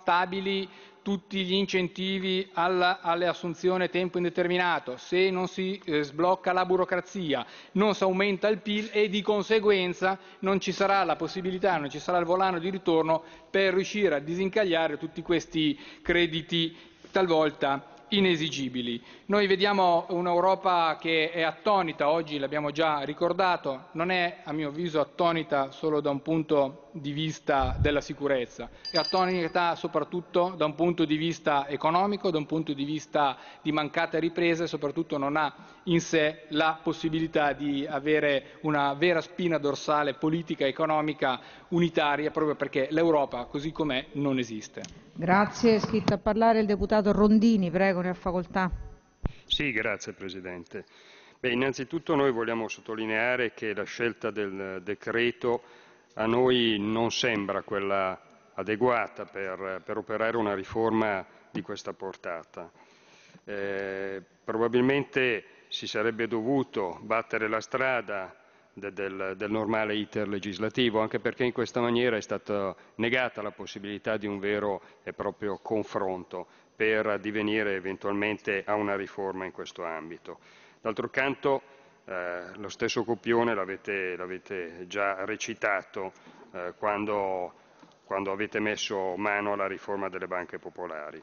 stabili tutti gli incentivi alla, alle assunzioni a tempo indeterminato, se non si eh, sblocca la burocrazia, non si aumenta il PIL e di conseguenza non ci sarà la possibilità, non ci sarà il volano di ritorno per riuscire a disincagliare tutti questi crediti talvolta inesigibili. Noi vediamo un'Europa che è attonita, oggi l'abbiamo già ricordato, non è a mio avviso attonita solo da un punto di vista della sicurezza e attonità soprattutto da un punto di vista economico, da un punto di vista di mancata ripresa e soprattutto non ha in sé la possibilità di avere una vera spina dorsale politica e economica unitaria proprio perché l'Europa così com'è non esiste. Grazie, è iscritto a parlare il deputato Rondini, prego, ne ha facoltà. Sì, grazie Presidente. Beh, innanzitutto noi vogliamo sottolineare che la scelta del decreto a noi non sembra quella adeguata per, per operare una riforma di questa portata. Eh, probabilmente si sarebbe dovuto battere la strada de, del, del, normale iter legislativo, anche perché in questa maniera è stata negata la possibilità di un vero e proprio confronto per divenire eventualmente a una riforma in questo ambito. D'altro canto eh, lo stesso copione l'avete, già recitato eh, quando, quando, avete messo mano alla riforma delle banche popolari.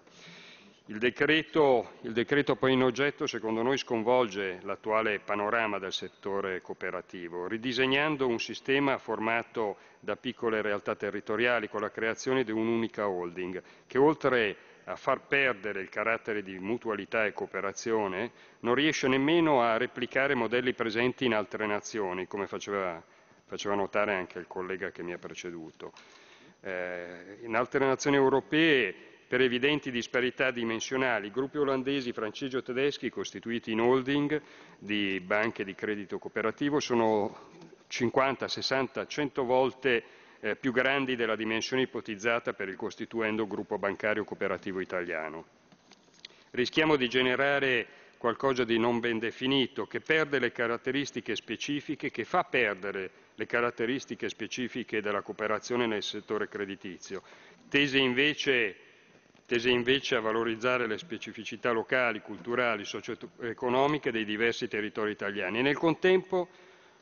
Il decreto, il decreto poi in oggetto, secondo noi, sconvolge l'attuale panorama del settore cooperativo, ridisegnando un sistema formato da piccole realtà territoriali con la creazione di un'unica holding che, oltre a far perdere il carattere di mutualità e cooperazione, non riesce nemmeno a replicare modelli presenti in altre nazioni, come faceva, faceva notare anche il collega che mi ha preceduto. Eh, in altre nazioni europee, per evidenti disparità dimensionali, i gruppi olandesi, francesi o tedeschi, costituiti in holding di banche di credito cooperativo, sono 50, 60, 100 volte eh, più grandi della dimensione ipotizzata per il costituendo gruppo bancario cooperativo italiano. Rischiamo di generare qualcosa di non ben definito, che perde le caratteristiche specifiche, che fa perdere le caratteristiche specifiche della cooperazione nel settore creditizio, tese invece, tese invece a valorizzare le specificità locali, culturali, socio-economiche dei diversi territori italiani e nel contempo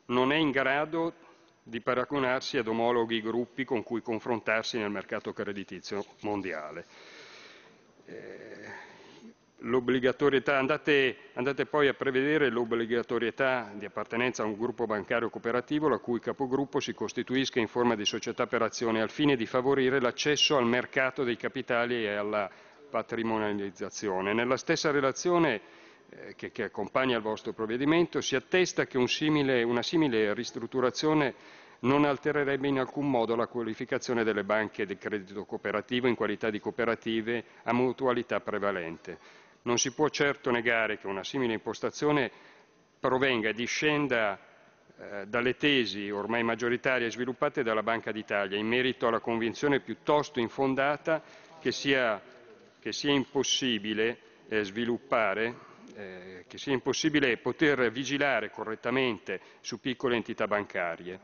non è in grado di paragonarsi ad omologhi gruppi con cui confrontarsi nel mercato creditizio mondiale. Eh, andate, andate, poi a prevedere l'obbligatorietà di appartenenza a un gruppo bancario cooperativo la cui capogruppo si costituisca in forma di società per azione al fine di favorire l'accesso al mercato dei capitali e alla patrimonializzazione. Nella stessa relazione eh, che, che, accompagna il vostro provvedimento, si attesta che un simile, una simile ristrutturazione non altererebbe in alcun modo la qualificazione delle banche del credito cooperativo in qualità di cooperative a mutualità prevalente. Non si può certo negare che una simile impostazione provenga e discenda eh, dalle tesi ormai maggioritarie sviluppate dalla Banca d'Italia in merito alla convinzione piuttosto infondata che sia, che sia impossibile eh, sviluppare eh, che sia impossibile poter vigilare correttamente su piccole entità bancarie.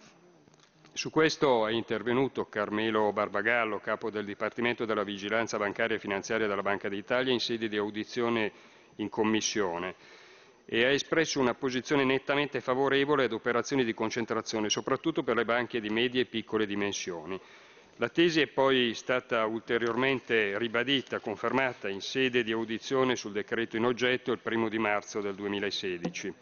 Su questo è intervenuto Carmelo Barbagallo, capo del Dipartimento della Vigilanza Bancaria e Finanziaria della Banca d'Italia, in sede di audizione in Commissione e ha espresso una posizione nettamente favorevole ad operazioni di concentrazione, soprattutto per le banche di medie e piccole dimensioni. La tesi è poi stata ulteriormente ribadita, confermata in sede di audizione sul decreto in oggetto il primo di marzo del 2016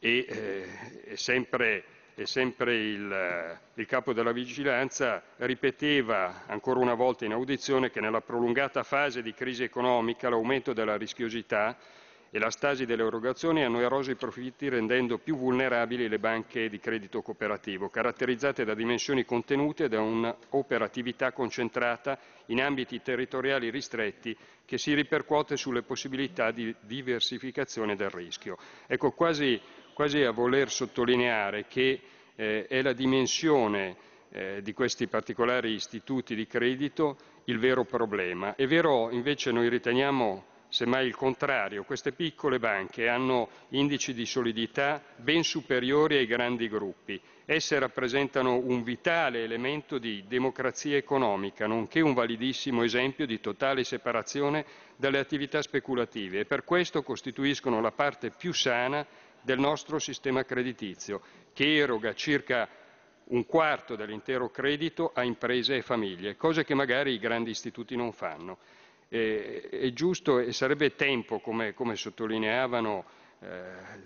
e eh, è sempre, è sempre il, il capo della vigilanza ripeteva ancora una volta in audizione che nella prolungata fase di crisi economica l'aumento della rischiosità e la stasi delle erogazioni hanno eroso i profitti rendendo più vulnerabili le banche di credito cooperativo, caratterizzate da dimensioni contenute e da un'operatività concentrata in ambiti territoriali ristretti che si ripercuote sulle possibilità di diversificazione del rischio. Ecco, quasi, quasi a voler sottolineare che eh, è la dimensione eh, di questi particolari istituti di credito il vero problema. È vero invece noi riteniamo semmai il contrario, queste piccole banche hanno indici di solidità ben superiori ai grandi gruppi. Esse rappresentano un vitale elemento di democrazia economica, nonché un validissimo esempio di totale separazione dalle attività speculative e per questo costituiscono la parte più sana del nostro sistema creditizio, che eroga circa un quarto dell'intero credito a imprese e famiglie, cose che magari i grandi istituti non fanno eh, è giusto e sarebbe tempo, come, come sottolineavano eh,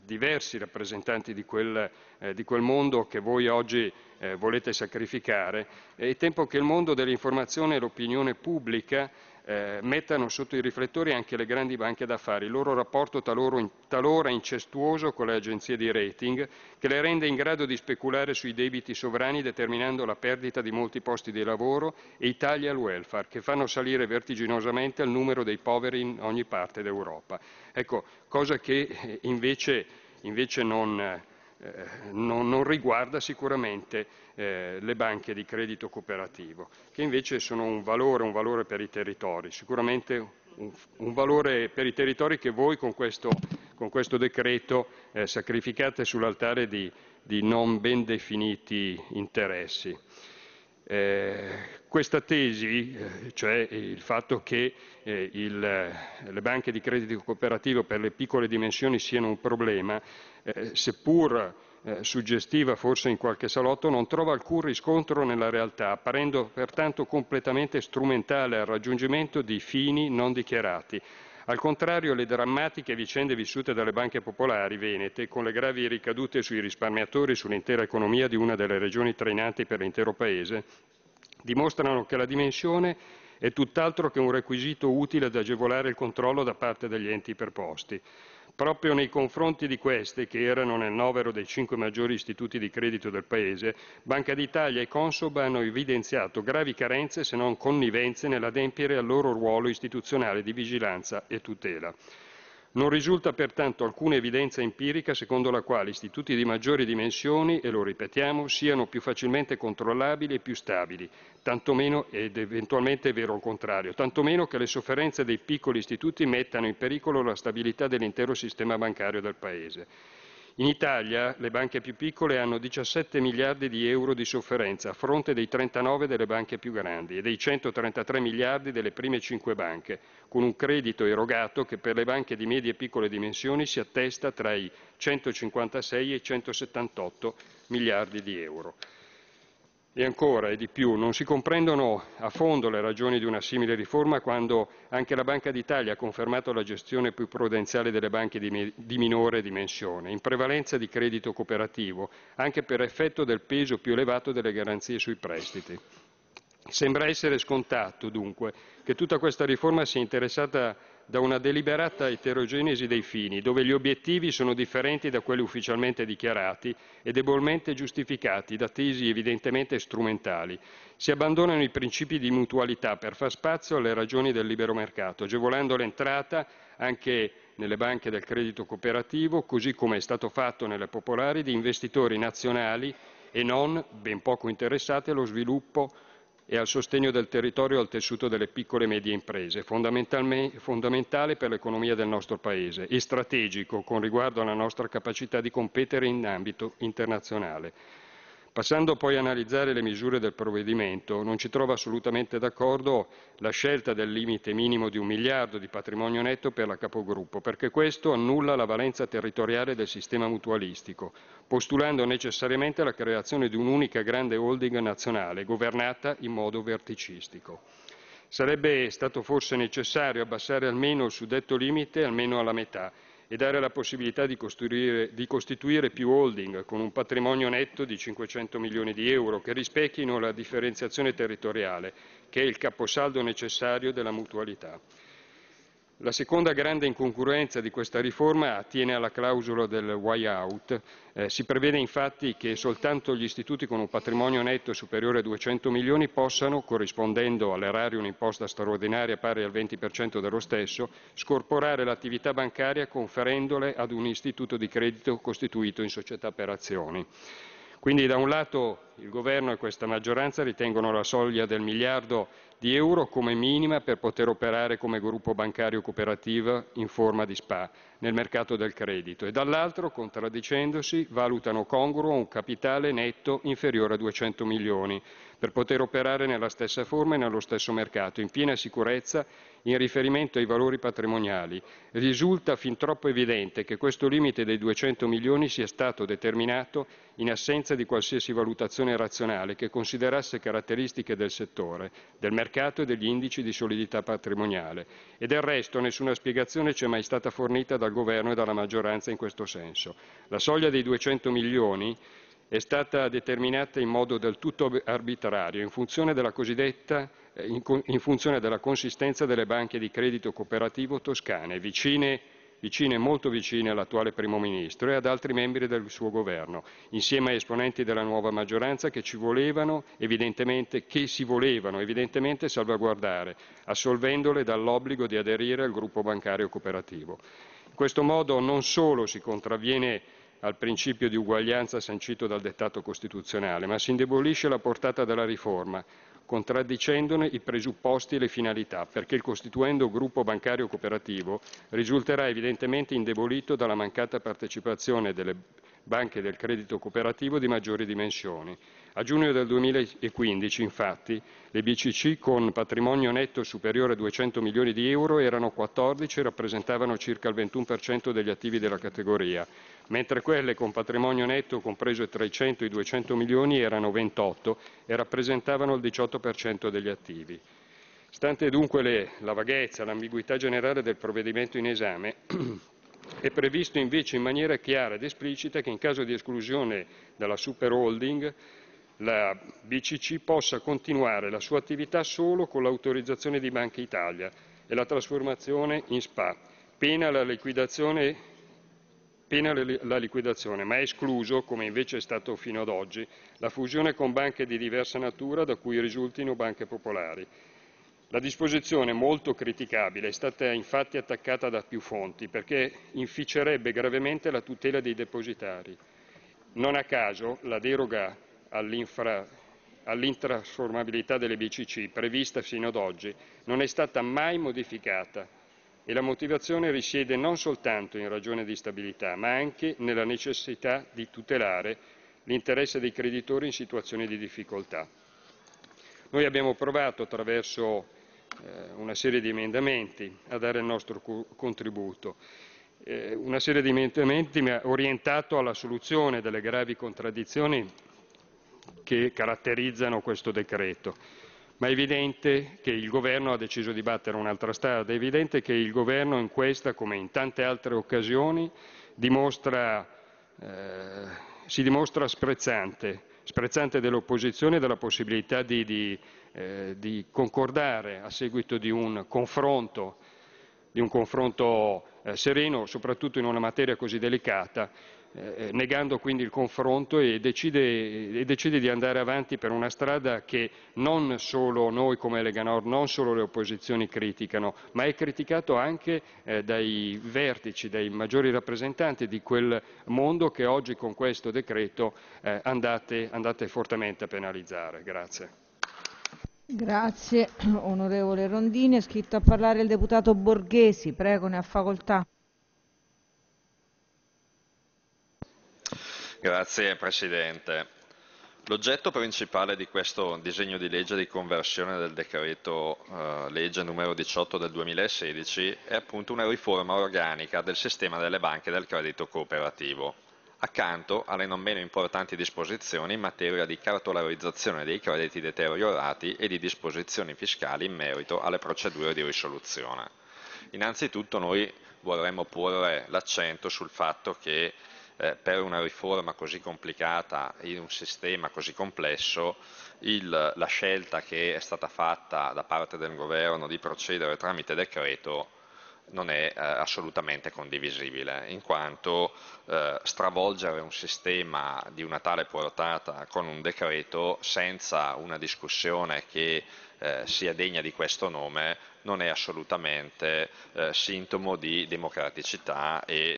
diversi rappresentanti di quel, eh, di quel, mondo che voi oggi eh, volete sacrificare, è tempo che il mondo dell'informazione e l'opinione pubblica eh, mettano sotto i riflettori anche le grandi banche d'affari, il loro rapporto talora incestuoso con le agenzie di rating, che le rende in grado di speculare sui debiti sovrani determinando la perdita di molti posti di lavoro e i tagli al welfare, che fanno salire vertiginosamente il numero dei poveri in ogni parte d'Europa. Ecco, cosa che eh, invece, invece non eh, non, non, riguarda sicuramente eh, le banche di credito cooperativo, che invece sono un valore, un valore per i territori, sicuramente un, un valore per i territori che voi con questo, con questo decreto eh, sacrificate sull'altare di, di non ben definiti interessi. Eh, questa tesi, eh, cioè eh, il fatto che eh, il, eh, le banche di credito cooperativo per le piccole dimensioni siano un problema, eh, seppur suggestiva forse in qualche salotto, non trova alcun riscontro nella realtà, apparendo pertanto completamente strumentale al raggiungimento di fini non dichiarati. Al contrario, le drammatiche vicende vissute dalle banche popolari venete, con le gravi ricadute sui risparmiatori e sull'intera economia di una delle regioni trainanti per l'intero Paese, dimostrano che la dimensione è tutt'altro che un requisito utile ad agevolare il controllo da parte degli enti preposti. Proprio nei confronti di queste, che erano nel novero dei cinque maggiori istituti di credito del Paese, Banca d'Italia e Consob hanno evidenziato gravi carenze se non connivenze nell'adempiere al loro ruolo istituzionale di vigilanza e tutela. Non risulta pertanto alcuna evidenza empirica secondo la quale istituti di maggiori dimensioni, e lo ripetiamo, siano più facilmente controllabili e più stabili, tantomeno, ed eventualmente è vero il contrario, tantomeno che le sofferenze dei piccoli istituti mettano in pericolo la stabilità dell'intero sistema bancario del Paese. In Italia le banche più piccole hanno 17 miliardi di euro di sofferenza a fronte dei 39 delle banche più grandi e dei 133 miliardi delle prime 5 banche, con un credito erogato che per le banche di medie e piccole dimensioni si attesta tra i 156 e i 178 miliardi di euro. E ancora, e di più, non si comprendono a fondo le ragioni di una simile riforma quando anche la Banca d'Italia ha confermato la gestione più prudenziale delle banche di, di, minore dimensione, in prevalenza di credito cooperativo, anche per effetto del peso più elevato delle garanzie sui prestiti. Sembra essere scontato, dunque, che tutta questa riforma sia interessata da una deliberata eterogenesi dei fini, dove gli obiettivi sono differenti da quelli ufficialmente dichiarati e debolmente giustificati da tesi evidentemente strumentali. Si abbandonano i principi di mutualità per far spazio alle ragioni del libero mercato, agevolando l'entrata anche nelle banche del credito cooperativo, così come è stato fatto nelle popolari, di investitori nazionali e non ben poco interessati allo sviluppo e al sostegno del territorio e al tessuto delle piccole e medie imprese, fondamentale per l'economia del nostro Paese e strategico con riguardo alla nostra capacità di competere in ambito internazionale. Passando poi ad analizzare le misure del provvedimento, non ci trova assolutamente d'accordo la scelta del limite minimo di un miliardo di patrimonio netto per la capogruppo, perché questo annulla la valenza territoriale del sistema mutualistico, postulando necessariamente la creazione di un'unica grande holding nazionale, governata in modo verticistico. Sarebbe stato forse necessario abbassare almeno il suddetto limite almeno alla metà, e dare la possibilità di, di, costituire più holding con un patrimonio netto di 500 milioni di euro che rispecchino la differenziazione territoriale, che è il caposaldo necessario della mutualità. La seconda grande incongruenza di questa riforma attiene alla clausola del way out. Eh, si prevede infatti che soltanto gli istituti con un patrimonio netto superiore a 200 milioni possano, corrispondendo all'erario un'imposta straordinaria pari al 20% dello stesso, scorporare l'attività bancaria conferendole ad un istituto di credito costituito in società per azioni. Quindi da un lato il Governo e questa maggioranza ritengono la soglia del miliardo di euro come minima per poter operare come gruppo bancario cooperativo in forma di SPA nel mercato del credito e dall'altro, contraddicendosi, valutano congruo un capitale netto inferiore a 200 milioni, per poter operare nella stessa forma e nello stesso mercato, in piena sicurezza in riferimento ai valori patrimoniali. Risulta fin troppo evidente che questo limite dei 200 milioni sia stato determinato in assenza di qualsiasi valutazione razionale che considerasse caratteristiche del settore, del mercato e degli indici di solidità patrimoniale. E del resto nessuna spiegazione ci è mai stata fornita dal Governo e dalla maggioranza in questo senso. La soglia dei 200 milioni è stata determinata in modo del tutto arbitrario, in funzione della cosiddetta eh, in funzione della consistenza delle banche di credito cooperativo toscane, vicine, vicine, molto vicine all'attuale primo ministro e ad altri membri del suo governo, insieme a esponenti della nuova maggioranza che ci volevano evidentemente che si volevano evidentemente salvaguardare, assolvendole dall'obbligo di aderire al gruppo bancario cooperativo. In questo modo non solo si contravviene al principio di uguaglianza sancito dal dettato costituzionale, ma si indebolisce la portata della riforma, contraddicendone i presupposti e le finalità, perché il costituendo gruppo bancario cooperativo risulterà evidentemente indebolito dalla mancata partecipazione delle banche del credito cooperativo di maggiori dimensioni. A giugno del 2015, infatti, le BCC con patrimonio netto superiore a 200 milioni di euro erano 14 e rappresentavano circa il 21% degli attivi della categoria, mentre quelle con patrimonio netto compreso tra i 100 e i 200 milioni erano 28 e rappresentavano il 18% degli attivi. Stante dunque le, la vaghezza, l'ambiguità generale del provvedimento in esame, È previsto invece in maniera chiara ed esplicita che in caso di esclusione dalla superholding la BCC possa continuare la sua attività solo con l'autorizzazione di Banca Italia e la trasformazione in SPA, pena la liquidazione, pena la liquidazione ma è escluso, come invece è stato fino ad oggi, la fusione con banche di diversa natura da cui risultino banche popolari la disposizione, molto criticabile, è stata infatti attaccata da più fonti perché inficerebbe gravemente la tutela dei depositari. Non a caso la deroga all'intrasformabilità delle BCC prevista sino ad oggi non è stata mai modificata e la motivazione risiede non soltanto in ragione di stabilità ma anche nella necessità di tutelare l'interesse dei creditori in situazioni di difficoltà. Noi abbiamo provato attraverso eh, una serie di emendamenti a dare il nostro contributo. Eh, una serie di emendamenti orientato alla soluzione delle gravi contraddizioni che caratterizzano questo decreto. Ma è evidente che il Governo ha deciso di battere un'altra strada, è evidente che il Governo in questa, come in tante altre occasioni, dimostra, eh, si dimostra sprezzante, sprezzante dell'opposizione e della possibilità di, di eh, di concordare a seguito di un confronto, di un confronto eh, sereno, soprattutto in una materia così delicata, eh, eh, negando quindi il confronto e decide, e decide, di andare avanti per una strada che non solo noi come Lega Nord, non solo le opposizioni criticano, ma è criticato anche eh, dai vertici, dai maggiori rappresentanti di quel mondo che oggi con questo decreto eh, andate, andate fortemente a penalizzare. Grazie. Grazie onorevole Rondini. È scritto a parlare il deputato Borghesi. Prego, ne ha facoltà. Grazie Presidente. L'oggetto principale di questo disegno di legge di conversione del decreto eh, legge numero 18 del 2016 è appunto una riforma organica del sistema delle banche del credito cooperativo accanto alle non meno importanti disposizioni in materia di cartolarizzazione dei crediti deteriorati e di disposizioni fiscali in merito alle procedure di risoluzione. Innanzitutto noi vorremmo porre l'accento sul fatto che eh, per una riforma così complicata in un sistema così complesso il, la scelta che è stata fatta da parte del governo di procedere tramite decreto non è eh, assolutamente condivisibile, in quanto eh, stravolgere un sistema di una tale portata con un decreto senza una discussione che eh, sia degna di questo nome non è assolutamente eh, sintomo di democraticità e